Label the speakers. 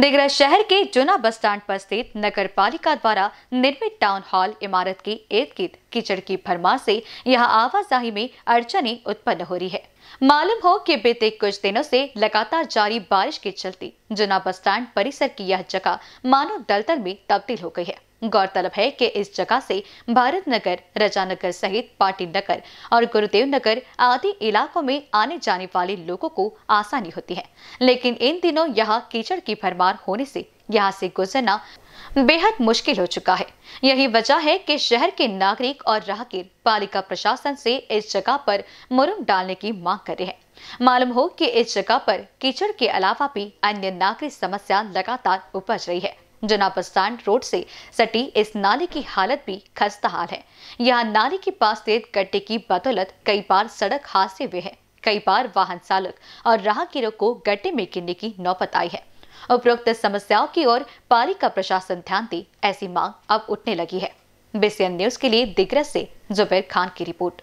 Speaker 1: दिगरा शहर के जुना बस स्टैंड पर स्थित नगर पालिका द्वारा निर्मित टाउन हॉल इमारत के इर्द गिर्द कीचड़ की भरमार से यहां आवाजाही में अड़चने उत्पन्न हो रही है मालूम हो कि बीते कुछ दिनों से लगातार जारी बारिश के चलते जुना बस स्टैंड परिसर की यह जगह मानव दलदल में तब्दील हो गई है गौरतलब है कि इस जगह से भारत नगर रजानगर सहित पाटी नगर और गुरुदेव नगर आदि इलाकों में आने जाने वाले लोगों को आसानी होती है लेकिन इन दिनों यहाँ कीचड़ की भरमार होने से यहाँ से गुजरना बेहद मुश्किल हो चुका है यही वजह है कि शहर के नागरिक और राहगीर पालिका प्रशासन से इस जगह पर मुरम डालने की मांग कर रहे हैं मालूम हो कि इस जगह पर कीचड़ के अलावा भी अन्य नागरिक समस्या लगातार उपज रही है जनापस्तान रोड से सटी इस नाले की हालत भी खस्ता हाल है यहाँ नाले के पास तेज गड्ढे की बदौलत कई बार सड़क हादसे हुए हैं कई बार वाहन चालक और राहगीरों को गड्ढे में गिरने की नौबत आई है उपरोक्त समस्याओं की ओर पारी का प्रशासन ध्यान दे ऐसी मांग अब उठने लगी है बीसीएन न्यूज के लिए दिग्रस से जुबैर खान की रिपोर्ट